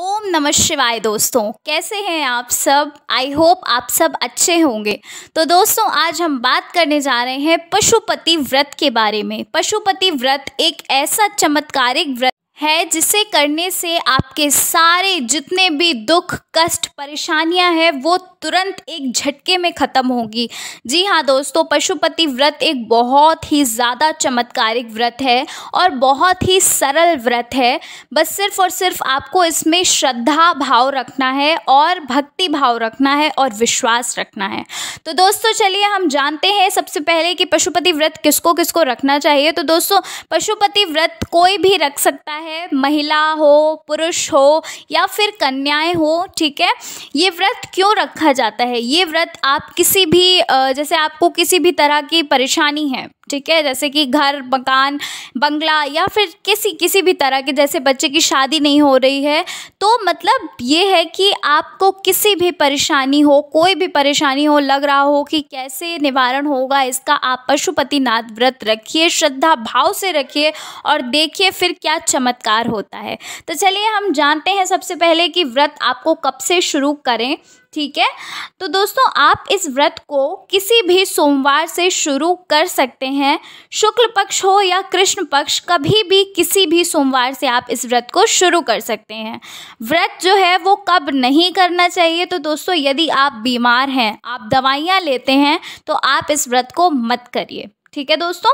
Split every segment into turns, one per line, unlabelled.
ओम नमः शिवाय दोस्तों कैसे हैं आप सब आई होप आप सब अच्छे होंगे तो दोस्तों आज हम बात करने जा रहे हैं पशुपति व्रत के बारे में पशुपति व्रत एक ऐसा चमत्कारिक व्रत है जिसे करने से आपके सारे जितने भी दुख कष्ट परेशानियां हैं वो तुरंत एक झटके में ख़त्म होगी जी हाँ दोस्तों पशुपति व्रत एक बहुत ही ज़्यादा चमत्कारिक व्रत है और बहुत ही सरल व्रत है बस सिर्फ और सिर्फ आपको इसमें श्रद्धा भाव रखना है और भक्ति भाव रखना है और विश्वास रखना है तो दोस्तों चलिए हम जानते हैं सबसे पहले कि पशुपति व्रत किसको किसको रखना चाहिए तो दोस्तों पशुपति व्रत कोई भी रख सकता है है महिला हो पुरुष हो या फिर कन्याएं हो ठीक है ये व्रत क्यों रखा जाता है ये व्रत आप किसी भी जैसे आपको किसी भी तरह की परेशानी है ठीक है जैसे कि घर मकान बंगला या फिर किसी किसी भी तरह के जैसे बच्चे की शादी नहीं हो रही है तो मतलब ये है कि आपको किसी भी परेशानी हो कोई भी परेशानी हो लग रहा हो कि कैसे निवारण होगा इसका आप पशुपतिनाथ व्रत रखिए श्रद्धा भाव से रखिए और देखिए फिर क्या चमत्कार होता है तो चलिए हम जानते हैं सबसे पहले कि व्रत आपको कब से शुरू करें ठीक है तो दोस्तों आप इस व्रत को किसी भी सोमवार से शुरू कर सकते हैं शुक्ल पक्ष हो या कृष्ण पक्ष कभी भी किसी भी सोमवार से आप इस व्रत को शुरू कर सकते हैं व्रत जो है वो कब नहीं करना चाहिए तो दोस्तों यदि आप बीमार हैं आप दवाइयाँ लेते हैं तो आप इस व्रत को मत करिए ठीक है दोस्तों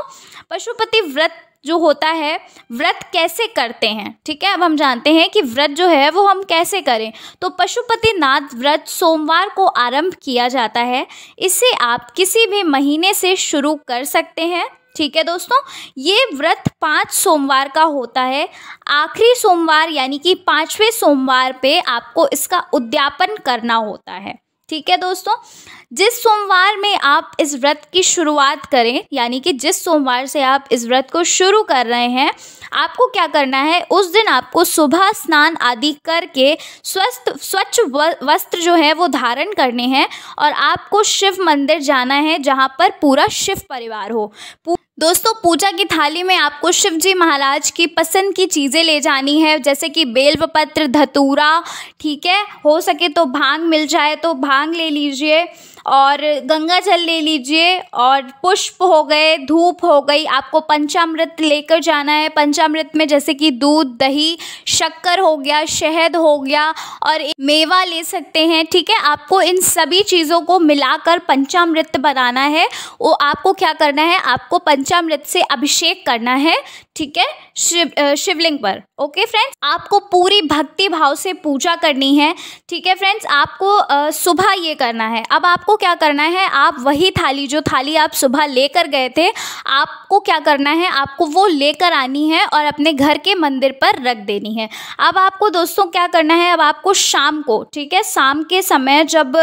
पशुपति व्रत जो होता है व्रत कैसे करते हैं ठीक है अब हम जानते हैं कि व्रत जो है वो हम कैसे करें तो पशुपतिनाथ व्रत सोमवार को आरंभ किया जाता है इसे आप किसी भी महीने से शुरू कर सकते हैं ठीक है दोस्तों ये व्रत पाँच सोमवार का होता है आखिरी सोमवार यानी कि पांचवें सोमवार पे आपको इसका उद्यापन करना होता है ठीक है दोस्तों जिस सोमवार में आप इस व्रत की शुरुआत करें यानी कि जिस सोमवार से आप इस व्रत को शुरू कर रहे हैं आपको क्या करना है उस दिन आपको सुबह स्नान आदि करके स्वस्थ स्वच्छ वस्त्र जो है वो धारण करने हैं और आपको शिव मंदिर जाना है जहाँ पर पूरा शिव परिवार हो दोस्तों पूजा की थाली में आपको शिव जी महाराज की पसंद की चीज़ें ले जानी है जैसे कि बेलवपत्र धतूरा ठीक है हो सके तो भांग मिल जाए तो भांग ले लीजिए और गंगा जल ले लीजिए और पुष्प हो गए धूप हो गई आपको पंचामृत लेकर जाना है पंचामृत में जैसे कि दूध दही शक्कर हो गया शहद हो गया और मेवा ले सकते हैं ठीक है आपको इन सभी चीज़ों को मिलाकर पंचामृत बनाना है वो आपको क्या करना है आपको पंचामृत से अभिषेक करना है ठीक है शिव शिवलिंग पर ओके फ्रेंड्स आपको पूरी भक्ति भाव से पूजा करनी है ठीक है फ्रेंड्स आपको सुबह ये करना है अब आपको क्या करना है आप वही थाली जो थाली आप सुबह लेकर गए थे आपको क्या करना है आपको वो लेकर आनी है और अपने घर के मंदिर पर रख देनी है अब आपको दोस्तों क्या करना है अब आपको शाम को ठीक है शाम के समय जब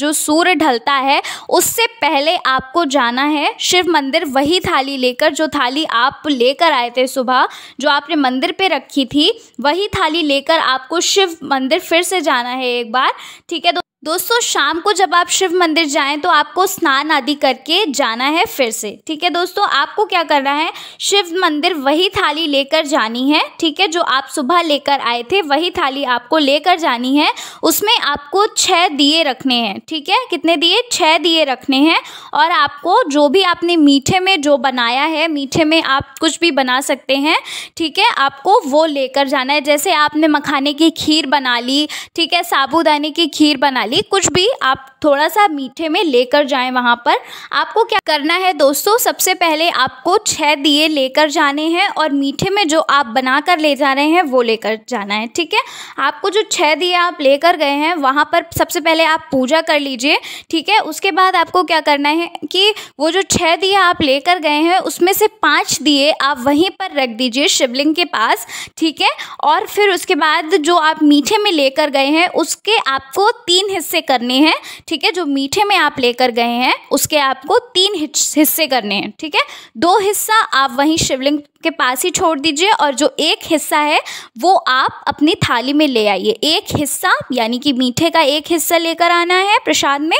जो सूर्य ढलता है उससे पहले आपको जाना है शिव मंदिर वही थाली लेकर जो थाली आप लेकर आए थे सुबह जो आपने मंदिर पर रखी थी वही थाली लेकर आपको शिव मंदिर फिर से जाना है एक बार ठीक है दोस्तों दोस्तों शाम को जब आप शिव मंदिर जाएं तो आपको स्नान आदि करके जाना है फिर से ठीक है दोस्तों आपको क्या करना है शिव मंदिर वही थाली लेकर जानी है ठीक है जो आप सुबह लेकर आए थे वही थाली आपको लेकर जानी है उसमें आपको छः दिए रखने हैं ठीक है कितने दिए छः दिए रखने हैं और आपको जो भी आपने मीठे में जो बनाया है मीठे में आप कुछ भी बना सकते हैं ठीक है आपको वो लेकर जाना है जैसे आपने मखाने की खीर बना ली ठीक है साबुदाने की खीर बना ली यानी कुछ भी आप थोड़ा सा मीठे में लेकर जाएं वहाँ पर आपको क्या करना है दोस्तों सबसे पहले आपको छः दिए लेकर जाने हैं और मीठे में जो आप बना कर ले जा रहे हैं वो लेकर जाना है ठीक है आपको जो छः दिए आप लेकर गए हैं वहाँ पर सबसे पहले आप पूजा कर लीजिए ठीक है उसके बाद आपको क्या करना है कि वो जो छः दिए आप लेकर गए हैं उसमें से पाँच दिए आप वहीं पर रख दीजिए शिवलिंग के पास ठीक है और फिर उसके बाद जो आप मीठे में लेकर गए हैं उसके आपको तीन हिस्से हिस्से करने हैं ठीक है जो मीठे में आप लेकर गए हैं उसके आपको तीन हिस्से करने हैं ठीक है दो हिस्सा आप वहीं शिवलिंग के पास ही छोड़ दीजिए और जो एक हिस्सा है वो आप अपनी थाली में ले आइए एक हिस्सा यानी कि मीठे का एक हिस्सा लेकर आना है प्रसाद में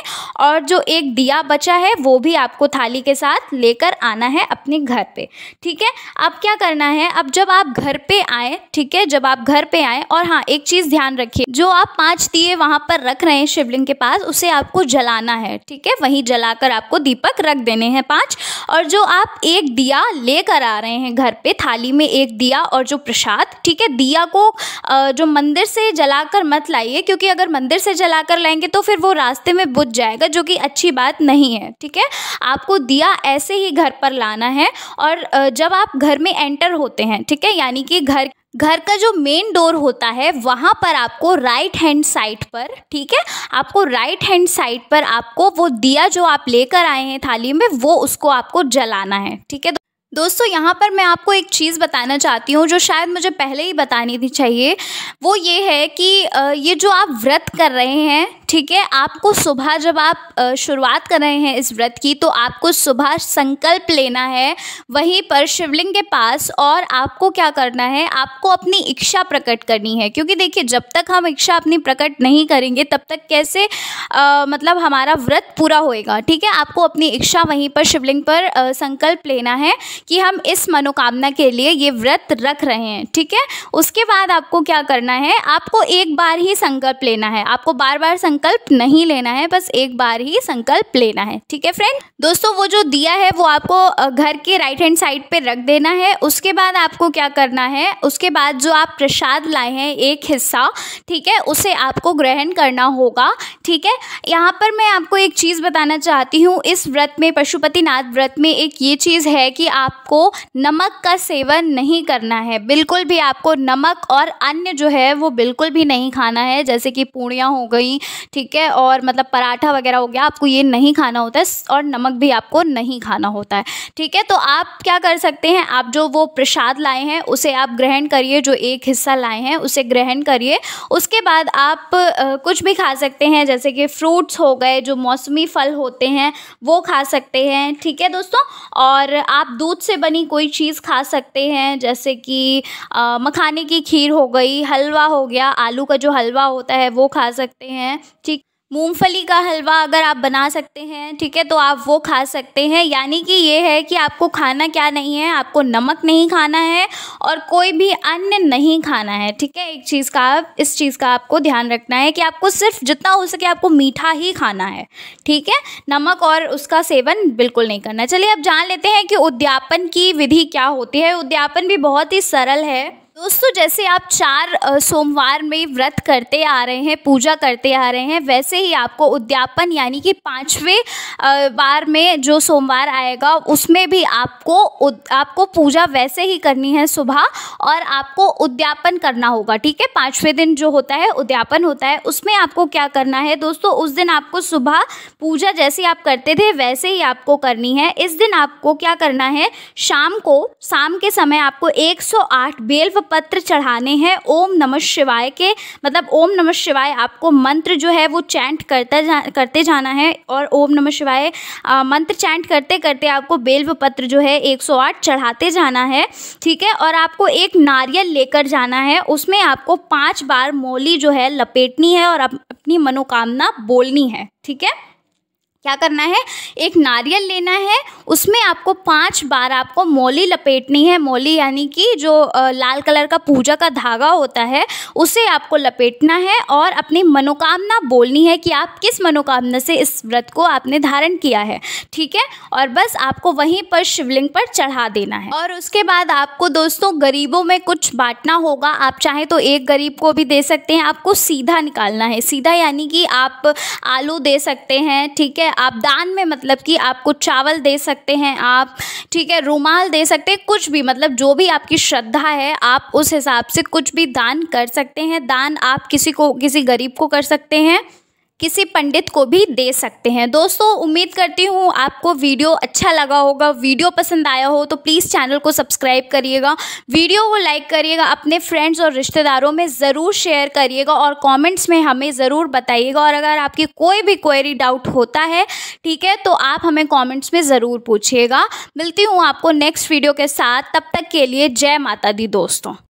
और जो एक दिया बचा है वो भी आपको थाली के साथ लेकर आना है अपने घर पे ठीक है अब क्या करना है अब जब आप घर पे आए ठीक है जब आप घर पे आए और हाँ एक चीज़ ध्यान रखिए जो आप पांच दिए वहां पर रख रहे हैं हैं शिवलिंग के पास उसे आपको जलाना है ठीक है वहीं जलाकर आपको दीपक रख देने हैं पांच और जो आप एक दिया लेकर आ रहे हैं घर पे थाली में एक दिया और जो प्रसाद ठीक है दिया को जो मंदिर से जलाकर मत लाइए क्योंकि अगर मंदिर से जलाकर लाएंगे तो फिर वो रास्ते में बुझ जाएगा जो कि अच्छी बात नहीं है ठीक है आपको दिया ऐसे ही घर पर लाना है और जब आप घर में एंटर होते हैं ठीक है यानी कि घर घर का जो मेन डोर होता है वहाँ पर आपको राइट हैंड साइड पर ठीक है आपको राइट हैंड साइड पर आपको वो दिया जो आप लेकर आए हैं थाली में वो उसको आपको जलाना है ठीक है दोस्तों यहाँ पर मैं आपको एक चीज़ बताना चाहती हूँ जो शायद मुझे पहले ही बतानी थी चाहिए वो ये है कि ये जो आप व्रत कर रहे हैं ठीक है आपको सुबह जब आप शुरुआत कर रहे हैं इस व्रत की तो आपको सुबह संकल्प लेना है वहीं पर शिवलिंग के पास और आपको क्या करना है आपको अपनी इच्छा प्रकट करनी है क्योंकि देखिए जब तक हम इच्छा अपनी प्रकट नहीं करेंगे तब तक कैसे आ, मतलब हमारा व्रत पूरा होएगा ठीक है आपको अपनी इच्छा वहीं पर शिवलिंग पर आ, संकल्प लेना है कि हम इस मनोकामना के लिए ये व्रत रख रहे हैं ठीक है उसके बाद आपको क्या करना है आपको एक बार ही संकल्प लेना है आपको बार बार संकल्प नहीं लेना है बस एक बार ही संकल्प लेना है ठीक है फ्रेंड दोस्तों वो जो दिया है वो आपको घर के राइट हैंड साइड पर रख देना है उसके बाद आपको क्या करना है उसके बाद जो आप प्रसाद लाए हैं एक हिस्सा ठीक है उसे आपको ग्रहण करना होगा ठीक है यहाँ पर मैं आपको एक चीज़ बताना चाहती हूँ इस व्रत में पशुपतिनाथ व्रत में एक ये चीज़ है कि आप आपको नमक का सेवन नहीं करना है बिल्कुल भी आपको नमक और अन्य जो है वो बिल्कुल भी नहीं खाना है जैसे कि पूड़ियाँ हो गई ठीक है और मतलब पराठा वगैरह हो गया आपको ये नहीं खाना होता है और नमक भी आपको नहीं खाना होता है ठीक है तो आप क्या कर सकते हैं आप जो वो प्रसाद लाए हैं उसे आप ग्रहण करिए जो एक हिस्सा लाए हैं उसे ग्रहण करिए उसके बाद आप कुछ भी खा सकते हैं जैसे कि फ्रूट्स हो गए जो मौसमी फल होते हैं वो खा सकते हैं ठीक है दोस्तों और आप दूध से बनी कोई चीज़ खा सकते हैं जैसे कि मखाने की खीर हो गई हलवा हो गया आलू का जो हलवा होता है वो खा सकते हैं ठीक मूंगफली का हलवा अगर आप बना सकते हैं ठीक है तो आप वो खा सकते हैं यानी कि ये है कि आपको खाना क्या नहीं है आपको नमक नहीं खाना है और कोई भी अन्य नहीं खाना है ठीक है एक चीज़ का आप इस चीज़ का आपको ध्यान रखना है कि आपको सिर्फ जितना हो सके आपको मीठा ही खाना है ठीक है नमक और उसका सेवन बिल्कुल नहीं करना चलिए अब जान लेते हैं कि उद्यापन की विधि क्या होती है उद्यापन भी बहुत ही सरल है दोस्तों जैसे आप चार सोमवार में व्रत करते आ रहे हैं पूजा करते आ रहे हैं वैसे ही आपको उद्यापन यानी कि पाँचवें बार में जो सोमवार आएगा उसमें भी आपको आपको पूजा वैसे ही करनी है सुबह और आपको उद्यापन करना होगा ठीक है पाँचवें दिन जो होता है उद्यापन होता है उसमें आपको क्या करना है दोस्तों उस दिन आपको सुबह पूजा जैसे आप करते थे वैसे ही आपको करनी है इस दिन आपको क्या करना है शाम को शाम के समय आपको एक बेल पत्र चढ़ाने हैं ओम नमः शिवाय के मतलब ओम नमः शिवाय आपको मंत्र जो है वो चैंट करता जा करते जाना है और ओम नमः शिवाय मंत्र चैंट करते करते आपको बेल्व पत्र जो है 108 चढ़ाते जाना है ठीक है और आपको एक नारियल लेकर जाना है उसमें आपको पाँच बार मोली जो है लपेटनी है और अपनी मनोकामना बोलनी है ठीक है क्या करना है एक नारियल लेना है उसमें आपको पांच बार आपको मोली लपेटनी है मोली यानी कि जो लाल कलर का पूजा का धागा होता है उसे आपको लपेटना है और अपनी मनोकामना बोलनी है कि आप किस मनोकामना से इस व्रत को आपने धारण किया है ठीक है और बस आपको वहीं पर शिवलिंग पर चढ़ा देना है और उसके बाद आपको दोस्तों गरीबों में कुछ बांटना होगा आप चाहे तो एक गरीब को भी दे सकते हैं आपको सीधा निकालना है सीधा यानी कि आप आलू दे सकते हैं ठीक है आप दान में मतलब कि आपको चावल दे सकते हैं आप ठीक है रूमाल दे सकते हैं कुछ भी मतलब जो भी आपकी श्रद्धा है आप उस हिसाब से कुछ भी दान कर सकते हैं दान आप किसी को किसी गरीब को कर सकते हैं किसी पंडित को भी दे सकते हैं दोस्तों उम्मीद करती हूँ आपको वीडियो अच्छा लगा होगा वीडियो पसंद आया हो तो प्लीज़ चैनल को सब्सक्राइब करिएगा वीडियो को लाइक करिएगा अपने फ्रेंड्स और रिश्तेदारों में ज़रूर शेयर करिएगा और कमेंट्स में हमें ज़रूर बताइएगा और अगर आपकी कोई भी क्वेरी डाउट होता है ठीक है तो आप हमें कॉमेंट्स में ज़रूर पूछिएगा मिलती हूँ आपको नेक्स्ट वीडियो के साथ तब तक के लिए जय माता दी दोस्तों